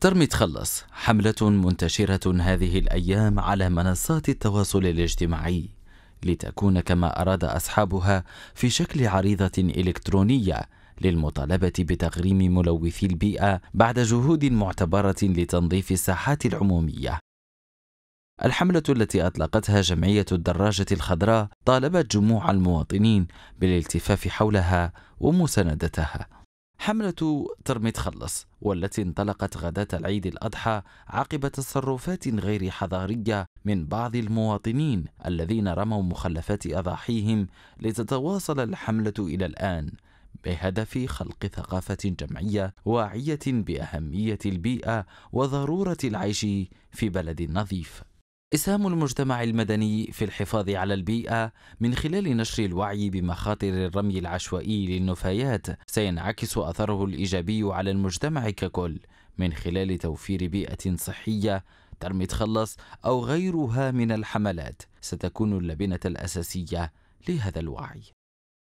ترمي تخلص حملة منتشرة هذه الأيام على منصات التواصل الاجتماعي لتكون كما أراد أصحابها في شكل عريضة إلكترونية للمطالبة بتغريم ملوثي البيئة بعد جهود معتبرة لتنظيف الساحات العمومية. الحملة التي أطلقتها جمعية الدراجة الخضراء طالبت جموع المواطنين بالالتفاف حولها ومساندتها حملة ترمي تخلص والتي انطلقت غداة العيد الأضحى عقب تصرفات غير حضارية من بعض المواطنين الذين رموا مخلفات أضاحيهم لتتواصل الحملة إلى الآن بهدف خلق ثقافة جمعية واعية بأهمية البيئة وضرورة العيش في بلد نظيف إسهام المجتمع المدني في الحفاظ على البيئة من خلال نشر الوعي بمخاطر الرمي العشوائي للنفايات سينعكس أثره الإيجابي على المجتمع ككل من خلال توفير بيئة صحية ترمي تخلص أو غيرها من الحملات ستكون اللبنة الأساسية لهذا الوعي